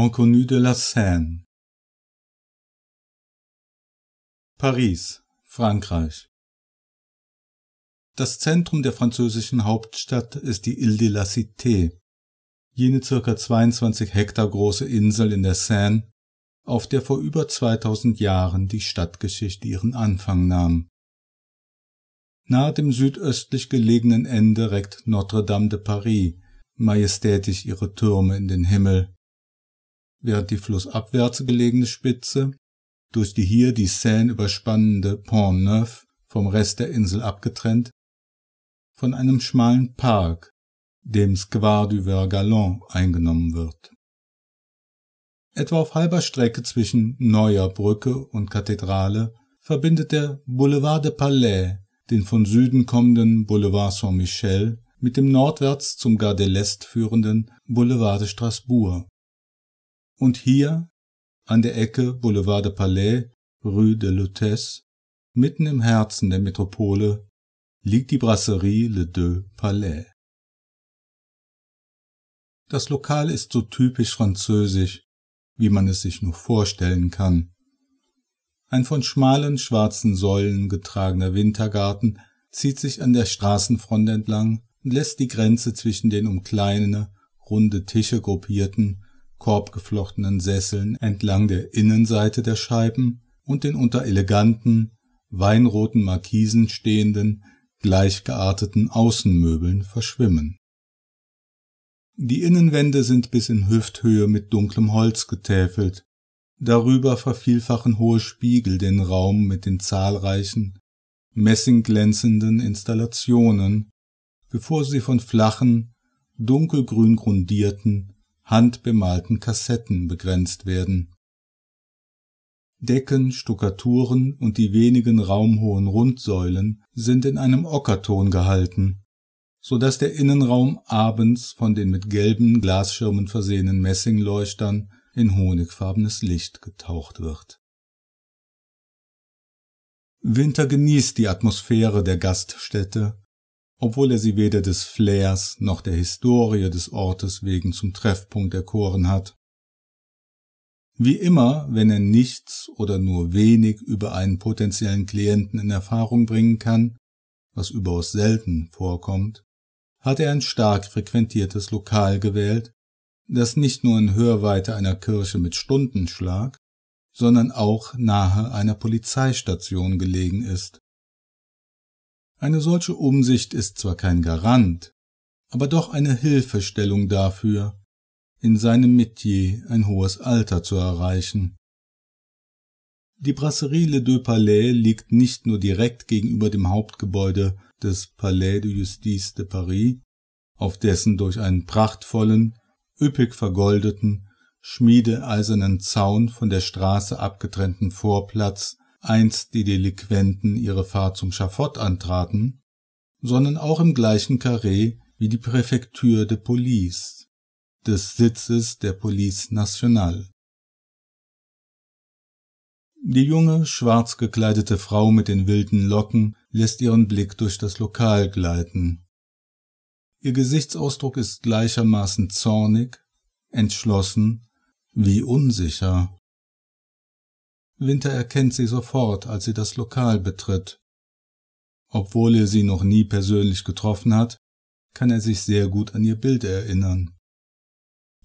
Non de la Seine. Paris, Frankreich. Das Zentrum der französischen Hauptstadt ist die Ile de la Cité, jene circa 22 Hektar große Insel in der Seine, auf der vor über 2000 Jahren die Stadtgeschichte ihren Anfang nahm. Nahe dem südöstlich gelegenen Ende reckt Notre-Dame de Paris majestätisch ihre Türme in den Himmel während die flussabwärts gelegene Spitze durch die hier die Seine überspannende Pont Neuf vom Rest der Insel abgetrennt, von einem schmalen Park, dem Square du Vergalon, eingenommen wird. Etwa auf halber Strecke zwischen Neuer Brücke und Kathedrale verbindet der Boulevard de Palais den von Süden kommenden Boulevard Saint-Michel mit dem nordwärts zum Gare de l'Est führenden Boulevard de Strasbourg und hier an der Ecke Boulevard de Palais, Rue de Lutèce, mitten im Herzen der Metropole, liegt die Brasserie Le Deux Palais. Das Lokal ist so typisch französisch, wie man es sich nur vorstellen kann. Ein von schmalen schwarzen Säulen getragener Wintergarten zieht sich an der Straßenfront entlang und lässt die Grenze zwischen den um kleine, runde Tische gruppierten korbgeflochtenen Sesseln entlang der Innenseite der Scheiben und den unter eleganten, weinroten Markisen stehenden, gleichgearteten Außenmöbeln verschwimmen. Die Innenwände sind bis in Hüfthöhe mit dunklem Holz getäfelt, darüber vervielfachen hohe Spiegel den Raum mit den zahlreichen, messingglänzenden Installationen, bevor sie von flachen, dunkelgrün grundierten, handbemalten Kassetten begrenzt werden. Decken, Stuckaturen und die wenigen raumhohen Rundsäulen sind in einem Ockerton gehalten, so dass der Innenraum abends von den mit gelben Glasschirmen versehenen Messingleuchtern in honigfarbenes Licht getaucht wird. Winter genießt die Atmosphäre der Gaststätte obwohl er sie weder des Flairs noch der Historie des Ortes wegen zum Treffpunkt erkoren hat. Wie immer, wenn er nichts oder nur wenig über einen potenziellen Klienten in Erfahrung bringen kann, was überaus selten vorkommt, hat er ein stark frequentiertes Lokal gewählt, das nicht nur in Hörweite einer Kirche mit Stundenschlag, sondern auch nahe einer Polizeistation gelegen ist. Eine solche Umsicht ist zwar kein Garant, aber doch eine Hilfestellung dafür, in seinem Metier ein hohes Alter zu erreichen. Die Brasserie Le Deux Palais liegt nicht nur direkt gegenüber dem Hauptgebäude des Palais de Justice de Paris, auf dessen durch einen prachtvollen, üppig vergoldeten, schmiedeeisernen Zaun von der Straße abgetrennten Vorplatz einst die Delinquenten ihre Fahrt zum Schafott antraten, sondern auch im gleichen Carré wie die Präfektur de Police, des Sitzes der Police Nationale. Die junge, schwarz gekleidete Frau mit den wilden Locken lässt ihren Blick durch das Lokal gleiten. Ihr Gesichtsausdruck ist gleichermaßen zornig, entschlossen wie unsicher. Winter erkennt sie sofort, als sie das Lokal betritt. Obwohl er sie noch nie persönlich getroffen hat, kann er sich sehr gut an ihr Bild erinnern.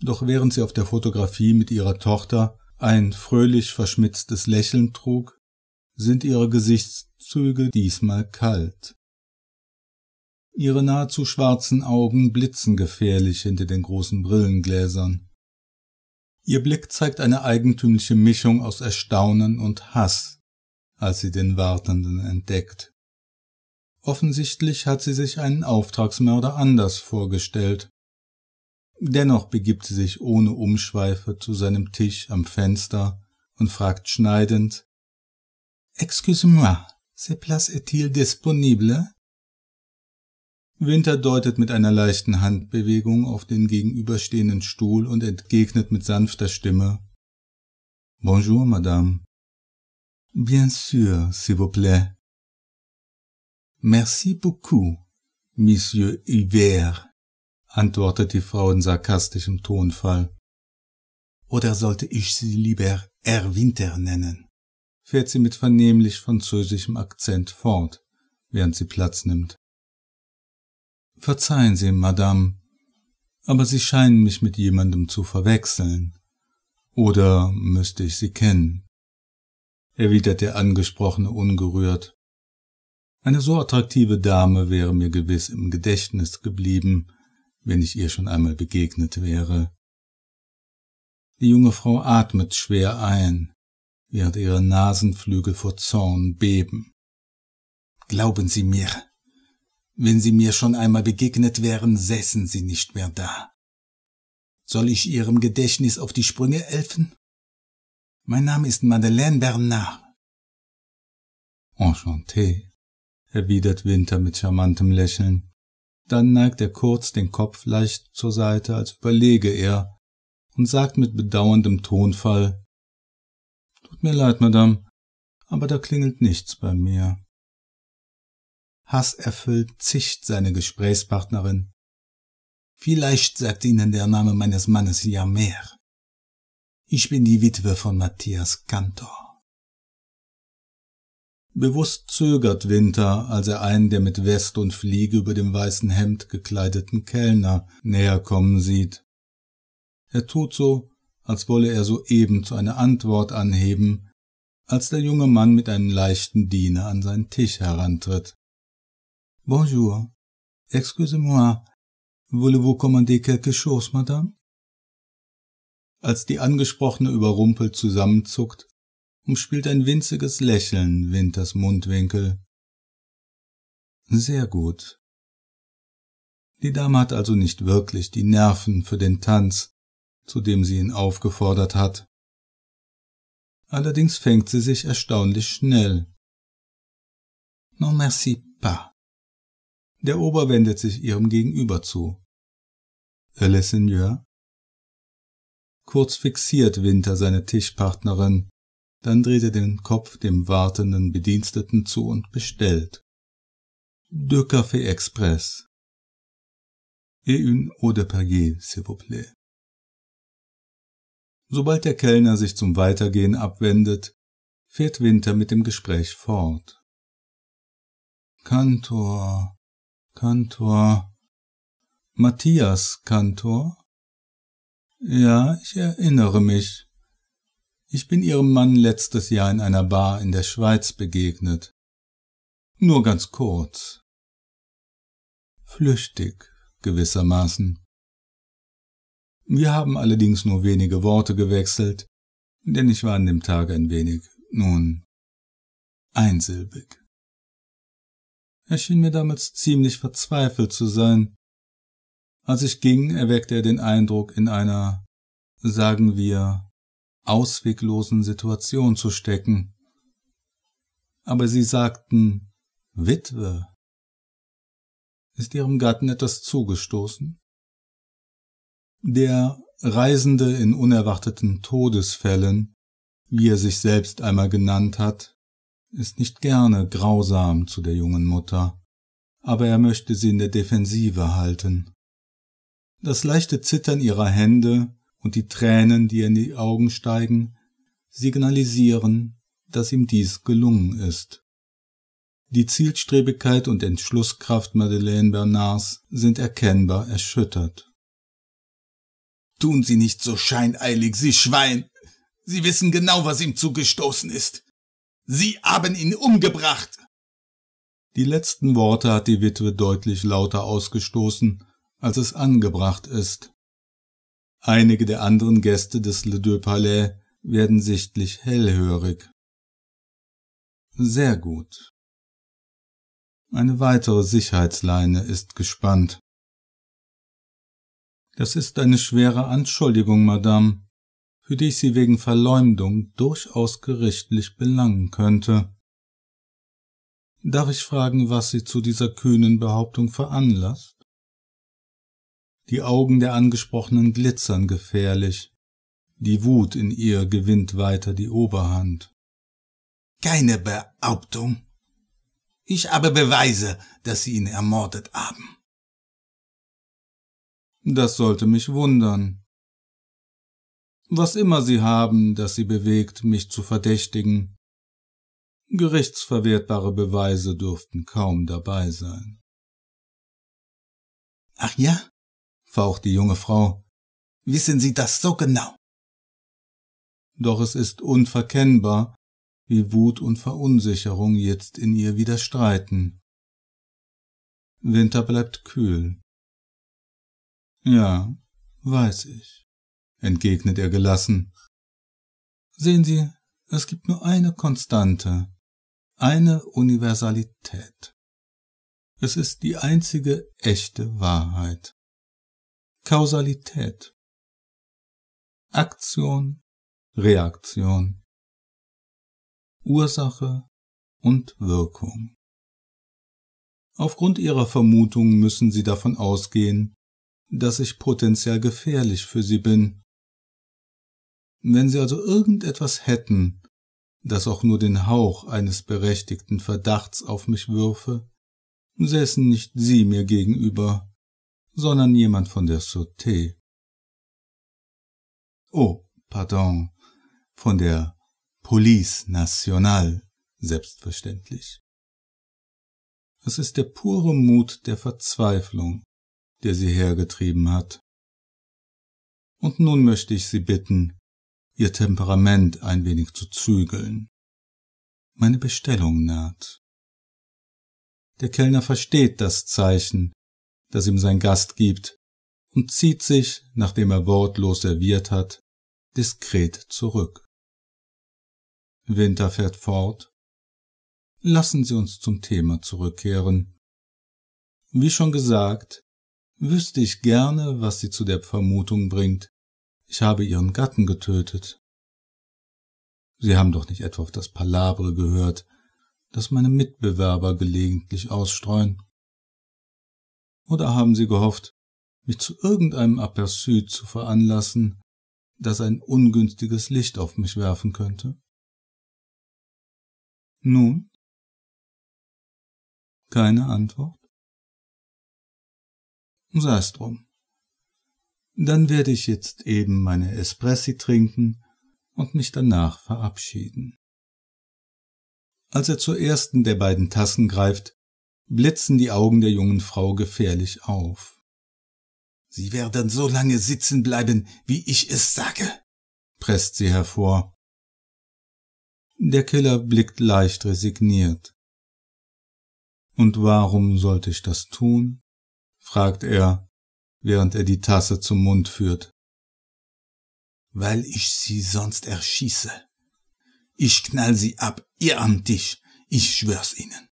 Doch während sie auf der Fotografie mit ihrer Tochter ein fröhlich verschmitztes Lächeln trug, sind ihre Gesichtszüge diesmal kalt. Ihre nahezu schwarzen Augen blitzen gefährlich hinter den großen Brillengläsern. Ihr Blick zeigt eine eigentümliche Mischung aus Erstaunen und Hass, als sie den Wartenden entdeckt. Offensichtlich hat sie sich einen Auftragsmörder anders vorgestellt. Dennoch begibt sie sich ohne Umschweife zu seinem Tisch am Fenster und fragt schneidend Excuse-moi, c'est place est-il disponible? Winter deutet mit einer leichten Handbewegung auf den gegenüberstehenden Stuhl und entgegnet mit sanfter Stimme Bonjour, Madame. Bien sûr, s'il vous plaît. Merci beaucoup, Monsieur Hubert, antwortet die Frau in sarkastischem Tonfall. Oder sollte ich sie lieber Herr Winter nennen? fährt sie mit vernehmlich französischem Akzent fort, während sie Platz nimmt. Verzeihen Sie, Madame, aber Sie scheinen mich mit jemandem zu verwechseln. Oder müsste ich Sie kennen? erwidert der Angesprochene ungerührt. Eine so attraktive Dame wäre mir gewiss im Gedächtnis geblieben, wenn ich ihr schon einmal begegnet wäre. Die junge Frau atmet schwer ein, während ihre Nasenflügel vor Zorn beben. Glauben Sie mir, wenn sie mir schon einmal begegnet wären, säßen sie nicht mehr da. Soll ich ihrem Gedächtnis auf die Sprünge helfen? Mein Name ist Madeleine Bernard. Enchanté, erwidert Winter mit charmantem Lächeln. Dann neigt er kurz den Kopf leicht zur Seite, als überlege er, und sagt mit bedauerndem Tonfall Tut mir leid, Madame, aber da klingelt nichts bei mir. Hass erfüllt zicht seine Gesprächspartnerin. Vielleicht sagt Ihnen der Name meines Mannes ja mehr. Ich bin die Witwe von Matthias Kantor. Bewusst zögert Winter, als er einen der mit West und Fliege über dem weißen Hemd gekleideten Kellner näher kommen sieht. Er tut so, als wolle er soeben zu einer Antwort anheben, als der junge Mann mit einem leichten Diener an seinen Tisch herantritt. Bonjour. Excusez-moi. Voulez-vous commander quelque chose, madame? Als die Angesprochene überrumpelt zusammenzuckt, umspielt ein winziges Lächeln Winters Mundwinkel. Sehr gut. Die Dame hat also nicht wirklich die Nerven für den Tanz, zu dem sie ihn aufgefordert hat. Allerdings fängt sie sich erstaunlich schnell. Non merci pas. Der Ober wendet sich ihrem Gegenüber zu. Le Seigneur? Kurz fixiert Winter seine Tischpartnerin, dann dreht er den Kopf dem wartenden Bediensteten zu und bestellt. De Café express. Et une eau de pagaie, s'il vous plaît. Sobald der Kellner sich zum Weitergehen abwendet, fährt Winter mit dem Gespräch fort. Kantor, Kantor. Matthias Kantor? Ja, ich erinnere mich. Ich bin ihrem Mann letztes Jahr in einer Bar in der Schweiz begegnet. Nur ganz kurz. Flüchtig, gewissermaßen. Wir haben allerdings nur wenige Worte gewechselt, denn ich war an dem Tag ein wenig, nun, einsilbig. Er schien mir damals ziemlich verzweifelt zu sein. Als ich ging, erweckte er den Eindruck, in einer, sagen wir, ausweglosen Situation zu stecken. Aber sie sagten Witwe. Ist ihrem Gatten etwas zugestoßen? Der Reisende in unerwarteten Todesfällen, wie er sich selbst einmal genannt hat, ist nicht gerne grausam zu der jungen Mutter, aber er möchte sie in der Defensive halten. Das leichte Zittern ihrer Hände und die Tränen, die ihr in die Augen steigen, signalisieren, dass ihm dies gelungen ist. Die Zielstrebigkeit und Entschlusskraft Madeleine Bernards sind erkennbar erschüttert. Tun Sie nicht so scheineilig, Sie Schwein! Sie wissen genau, was ihm zugestoßen ist. Sie haben ihn umgebracht. Die letzten Worte hat die Witwe deutlich lauter ausgestoßen, als es angebracht ist. Einige der anderen Gäste des Le Deux Palais werden sichtlich hellhörig. Sehr gut. Eine weitere Sicherheitsleine ist gespannt. Das ist eine schwere Anschuldigung, Madame für die ich sie wegen Verleumdung durchaus gerichtlich belangen könnte. Darf ich fragen, was Sie zu dieser kühnen Behauptung veranlasst? Die Augen der Angesprochenen glitzern gefährlich. Die Wut in ihr gewinnt weiter die Oberhand. Keine Behauptung. Ich habe Beweise, dass Sie ihn ermordet haben. Das sollte mich wundern was immer sie haben, das sie bewegt, mich zu verdächtigen. Gerichtsverwertbare Beweise durften kaum dabei sein. Ach ja? faucht die junge Frau. Wissen Sie das so genau? Doch es ist unverkennbar, wie Wut und Verunsicherung jetzt in ihr widerstreiten. Winter bleibt kühl. Ja, weiß ich entgegnet er gelassen. Sehen Sie, es gibt nur eine Konstante, eine Universalität. Es ist die einzige echte Wahrheit. Kausalität. Aktion, Reaktion. Ursache und Wirkung. Aufgrund ihrer Vermutung müssen sie davon ausgehen, dass ich potenziell gefährlich für sie bin, wenn Sie also irgendetwas hätten, das auch nur den Hauch eines berechtigten Verdachts auf mich würfe, säßen nicht Sie mir gegenüber, sondern jemand von der Sauté. Oh, pardon, von der Police Nationale, selbstverständlich. Es ist der pure Mut der Verzweiflung, der sie hergetrieben hat. Und nun möchte ich Sie bitten, ihr Temperament ein wenig zu zügeln. Meine Bestellung naht. Der Kellner versteht das Zeichen, das ihm sein Gast gibt, und zieht sich, nachdem er wortlos serviert hat, diskret zurück. Winter fährt fort. Lassen Sie uns zum Thema zurückkehren. Wie schon gesagt, wüsste ich gerne, was Sie zu der Vermutung bringt, ich habe ihren Gatten getötet. Sie haben doch nicht etwa auf das Palabre gehört, das meine Mitbewerber gelegentlich ausstreuen. Oder haben Sie gehofft, mich zu irgendeinem Aperçu zu veranlassen, das ein ungünstiges Licht auf mich werfen könnte? Nun? Keine Antwort? Sei es drum. Dann werde ich jetzt eben meine Espressi trinken und mich danach verabschieden. Als er zur ersten der beiden Tassen greift, blitzen die Augen der jungen Frau gefährlich auf. Sie werden so lange sitzen bleiben, wie ich es sage, presst sie hervor. Der Killer blickt leicht resigniert. Und warum sollte ich das tun? fragt er während er die Tasse zum Mund führt. Weil ich sie sonst erschieße. Ich knall sie ab, ihr am Tisch, ich schwör's Ihnen.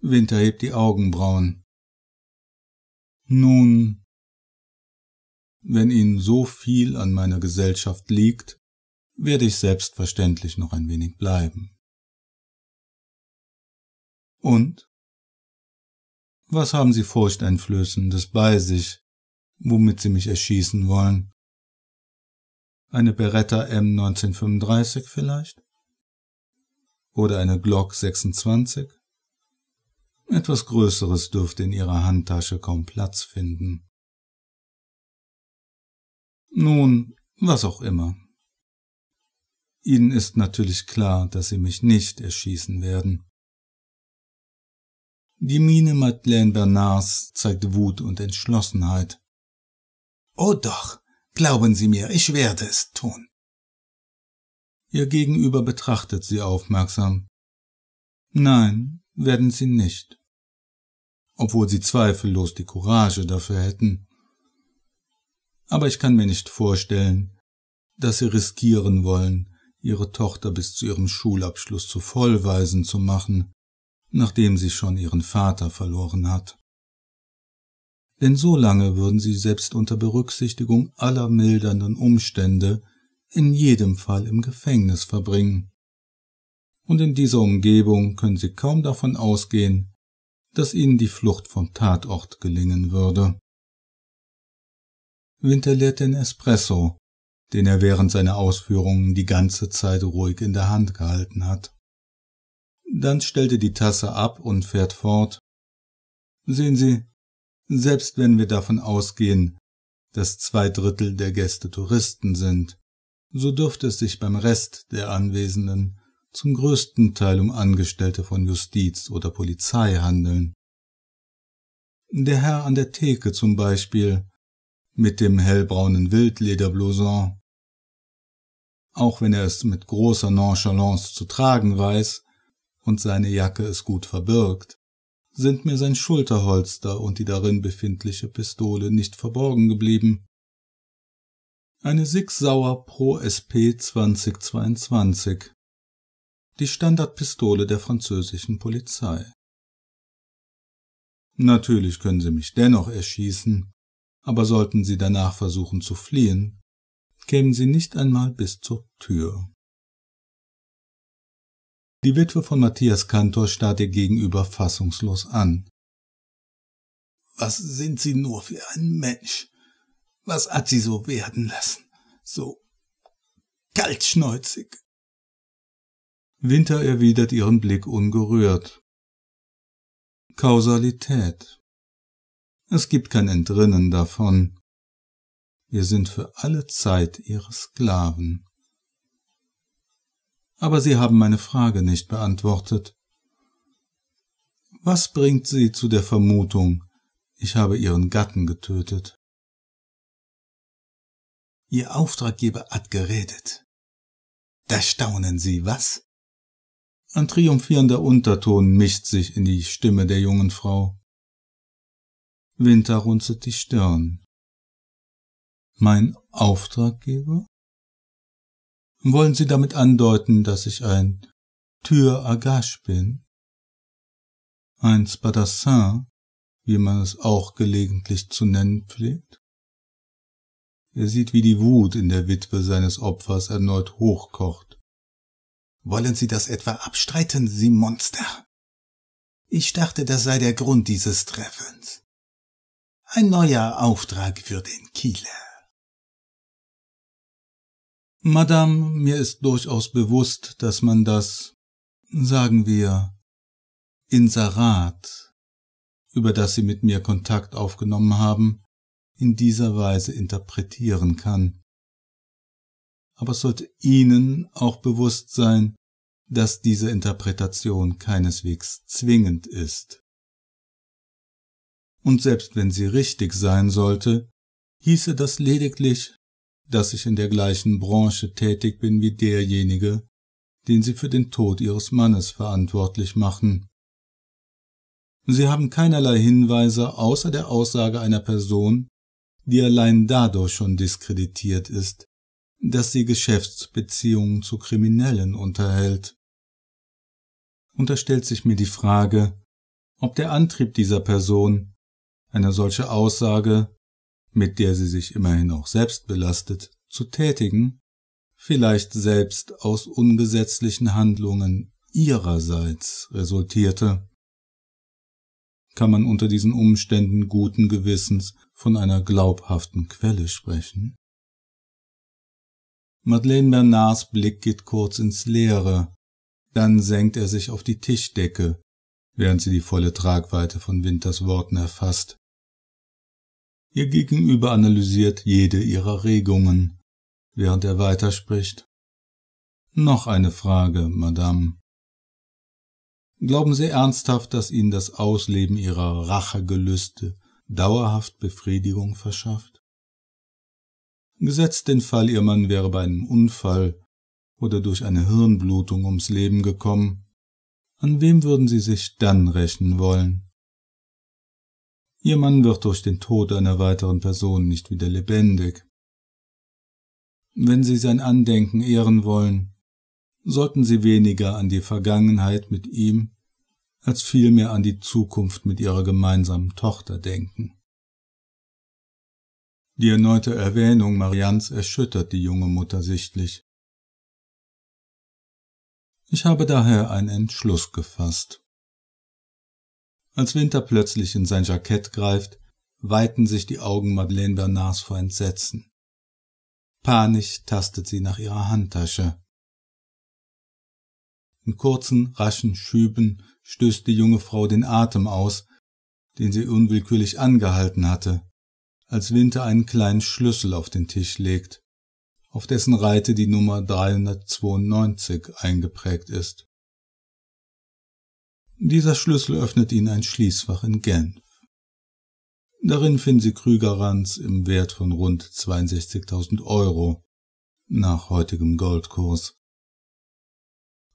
Winter hebt die Augenbrauen. Nun, wenn Ihnen so viel an meiner Gesellschaft liegt, werde ich selbstverständlich noch ein wenig bleiben. Und was haben Sie Furchteinflößendes bei sich, womit Sie mich erschießen wollen? Eine Beretta M 1935 vielleicht? Oder eine Glock 26? Etwas Größeres dürfte in Ihrer Handtasche kaum Platz finden. Nun, was auch immer. Ihnen ist natürlich klar, dass Sie mich nicht erschießen werden. Die Miene Madeleine Bernards zeigt Wut und Entschlossenheit. Oh doch, glauben Sie mir, ich werde es tun. Ihr Gegenüber betrachtet sie aufmerksam. Nein, werden sie nicht. Obwohl sie zweifellos die Courage dafür hätten. Aber ich kann mir nicht vorstellen, dass sie riskieren wollen, ihre Tochter bis zu ihrem Schulabschluss zu vollweisen zu machen, nachdem sie schon ihren Vater verloren hat. Denn so lange würden sie selbst unter Berücksichtigung aller mildernden Umstände in jedem Fall im Gefängnis verbringen. Und in dieser Umgebung können sie kaum davon ausgehen, dass ihnen die Flucht vom Tatort gelingen würde. Winter leert den Espresso, den er während seiner Ausführungen die ganze Zeit ruhig in der Hand gehalten hat. Dann stellt er die Tasse ab und fährt fort. Sehen Sie, selbst wenn wir davon ausgehen, dass zwei Drittel der Gäste Touristen sind, so dürfte es sich beim Rest der Anwesenden zum größten Teil um Angestellte von Justiz oder Polizei handeln. Der Herr an der Theke zum Beispiel, mit dem hellbraunen Wildlederblouson. Auch wenn er es mit großer Nonchalance zu tragen weiß, und seine Jacke es gut verbirgt, sind mir sein Schulterholster und die darin befindliche Pistole nicht verborgen geblieben. Eine Sig Sauer Pro SP 2022. Die Standardpistole der französischen Polizei. Natürlich können sie mich dennoch erschießen, aber sollten sie danach versuchen zu fliehen, kämen sie nicht einmal bis zur Tür. Die Witwe von Matthias Kantor starrt ihr gegenüber fassungslos an. Was sind Sie nur für ein Mensch? Was hat Sie so werden lassen? So kaltschneuzig. Winter erwidert ihren Blick ungerührt. Kausalität. Es gibt kein Entrinnen davon. Wir sind für alle Zeit ihre Sklaven aber Sie haben meine Frage nicht beantwortet. Was bringt Sie zu der Vermutung, ich habe Ihren Gatten getötet? Ihr Auftraggeber hat geredet. Da staunen Sie, was? Ein triumphierender Unterton mischt sich in die Stimme der jungen Frau. Winter runzelt die Stirn. Mein Auftraggeber? Wollen Sie damit andeuten, dass ich ein Tür-Agache bin? Ein Spadassin, wie man es auch gelegentlich zu nennen pflegt? Er sieht, wie die Wut in der Witwe seines Opfers erneut hochkocht. Wollen Sie das etwa abstreiten, Sie Monster? Ich dachte, das sei der Grund dieses Treffens. Ein neuer Auftrag für den Kieler. Madame, mir ist durchaus bewusst, dass man das, sagen wir, Inserat, über das Sie mit mir Kontakt aufgenommen haben, in dieser Weise interpretieren kann. Aber es sollte Ihnen auch bewusst sein, dass diese Interpretation keineswegs zwingend ist. Und selbst wenn sie richtig sein sollte, hieße das lediglich, dass ich in der gleichen Branche tätig bin wie derjenige, den Sie für den Tod Ihres Mannes verantwortlich machen. Sie haben keinerlei Hinweise außer der Aussage einer Person, die allein dadurch schon diskreditiert ist, dass sie Geschäftsbeziehungen zu Kriminellen unterhält. Und da stellt sich mir die Frage, ob der Antrieb dieser Person, einer solche Aussage mit der sie sich immerhin auch selbst belastet, zu tätigen, vielleicht selbst aus ungesetzlichen Handlungen ihrerseits resultierte, kann man unter diesen Umständen guten Gewissens von einer glaubhaften Quelle sprechen? Madeleine Bernards Blick geht kurz ins Leere, dann senkt er sich auf die Tischdecke, während sie die volle Tragweite von Winters Worten erfasst, Ihr Gegenüber analysiert jede ihrer Regungen, während er weiterspricht. Noch eine Frage, Madame. Glauben Sie ernsthaft, dass Ihnen das Ausleben Ihrer Rachegelüste dauerhaft Befriedigung verschafft? Gesetzt den Fall, Ihr Mann wäre bei einem Unfall oder durch eine Hirnblutung ums Leben gekommen, an wem würden Sie sich dann rächen wollen? Ihr Mann wird durch den Tod einer weiteren Person nicht wieder lebendig. Wenn Sie sein Andenken ehren wollen, sollten Sie weniger an die Vergangenheit mit ihm als vielmehr an die Zukunft mit ihrer gemeinsamen Tochter denken. Die erneute Erwähnung Marians erschüttert die junge Mutter sichtlich. Ich habe daher einen Entschluss gefasst. Als Winter plötzlich in sein Jackett greift, weiten sich die Augen Madeleine Bernards vor Entsetzen. Panisch tastet sie nach ihrer Handtasche. In kurzen, raschen Schüben stößt die junge Frau den Atem aus, den sie unwillkürlich angehalten hatte, als Winter einen kleinen Schlüssel auf den Tisch legt, auf dessen Reite die Nummer 392 eingeprägt ist. Dieser Schlüssel öffnet Ihnen ein Schließfach in Genf. Darin finden Sie Krügerrands im Wert von rund 62.000 Euro nach heutigem Goldkurs.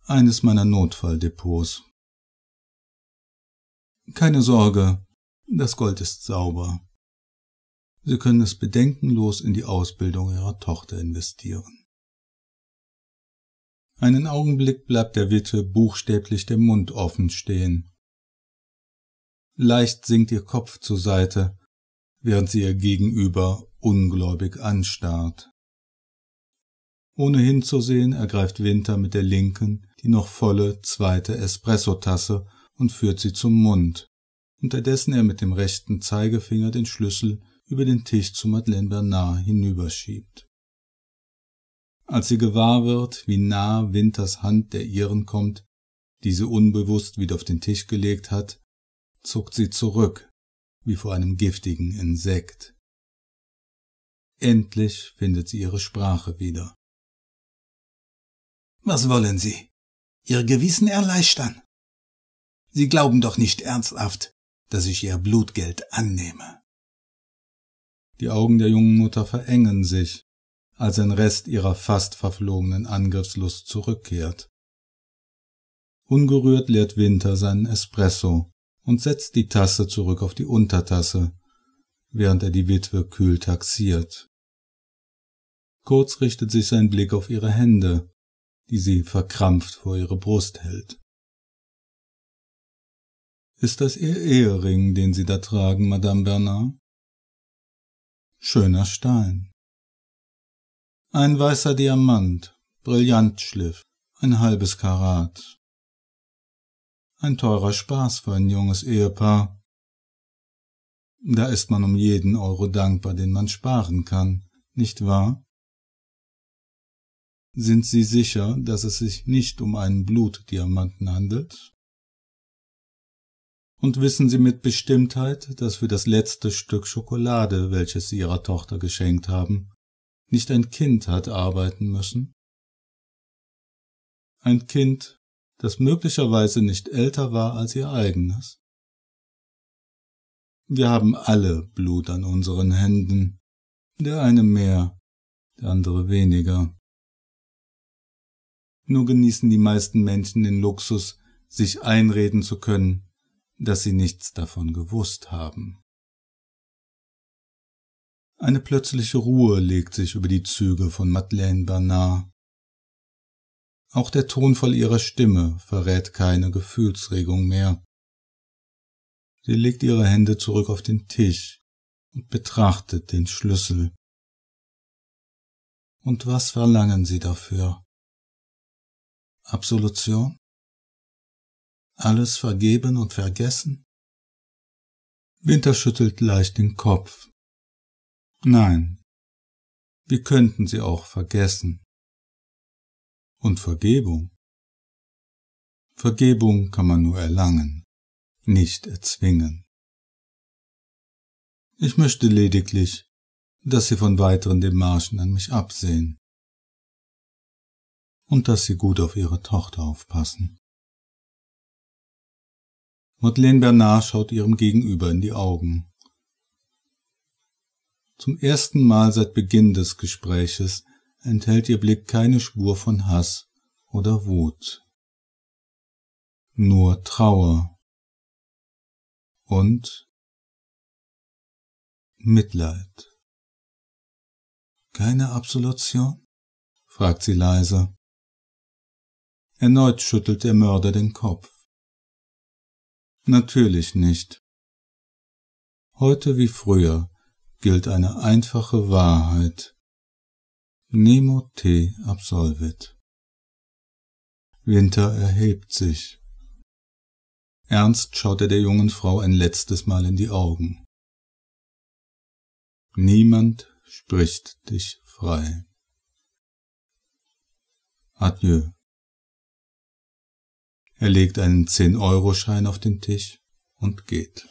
Eines meiner Notfalldepots. Keine Sorge, das Gold ist sauber. Sie können es bedenkenlos in die Ausbildung Ihrer Tochter investieren. Einen Augenblick bleibt der Witwe buchstäblich der Mund offen stehen. Leicht sinkt ihr Kopf zur Seite, während sie ihr Gegenüber ungläubig anstarrt. Ohne hinzusehen ergreift Winter mit der linken die noch volle zweite Espressotasse und führt sie zum Mund, unterdessen er mit dem rechten Zeigefinger den Schlüssel über den Tisch zu Madeleine Bernard hinüberschiebt als sie gewahr wird, wie nah Winters Hand der ihren kommt, die sie unbewusst wieder auf den Tisch gelegt hat, zuckt sie zurück, wie vor einem giftigen Insekt. Endlich findet sie ihre Sprache wieder. Was wollen Sie? Ihr Gewissen erleichtern? Sie glauben doch nicht ernsthaft, dass ich Ihr Blutgeld annehme. Die Augen der jungen Mutter verengen sich, als ein Rest ihrer fast verflogenen Angriffslust zurückkehrt. Ungerührt leert Winter seinen Espresso und setzt die Tasse zurück auf die Untertasse, während er die Witwe kühl taxiert. Kurz richtet sich sein Blick auf ihre Hände, die sie verkrampft vor ihre Brust hält. Ist das Ihr Ehering, den Sie da tragen, Madame Bernard? Schöner Stein. Ein weißer Diamant, Brillantschliff, ein halbes Karat. Ein teurer Spaß für ein junges Ehepaar. Da ist man um jeden Euro dankbar, den man sparen kann, nicht wahr? Sind Sie sicher, dass es sich nicht um einen Blutdiamanten handelt? Und wissen Sie mit Bestimmtheit, dass für das letzte Stück Schokolade, welches Sie Ihrer Tochter geschenkt haben, nicht ein Kind hat arbeiten müssen. Ein Kind, das möglicherweise nicht älter war als ihr eigenes. Wir haben alle Blut an unseren Händen, der eine mehr, der andere weniger. Nur genießen die meisten Menschen den Luxus, sich einreden zu können, dass sie nichts davon gewusst haben. Eine plötzliche Ruhe legt sich über die Züge von Madeleine Bernard. Auch der Ton voll ihrer Stimme verrät keine Gefühlsregung mehr. Sie legt ihre Hände zurück auf den Tisch und betrachtet den Schlüssel. Und was verlangen Sie dafür? Absolution? Alles vergeben und vergessen? Winter schüttelt leicht den Kopf Nein, wir könnten sie auch vergessen. Und Vergebung. Vergebung kann man nur erlangen, nicht erzwingen. Ich möchte lediglich, dass Sie von weiteren Demarschen an mich absehen und dass Sie gut auf Ihre Tochter aufpassen. Madeleine Bernard schaut ihrem Gegenüber in die Augen. Zum ersten Mal seit Beginn des Gespräches enthält ihr Blick keine Spur von Hass oder Wut. Nur Trauer und Mitleid. Keine Absolution? fragt sie leise. Erneut schüttelt der Mörder den Kopf. Natürlich nicht. Heute wie früher gilt eine einfache Wahrheit. Nemo te absolvit. Winter erhebt sich. Ernst schaut er der jungen Frau ein letztes Mal in die Augen. Niemand spricht dich frei. Adieu. Er legt einen 10-Euro-Schein auf den Tisch und geht.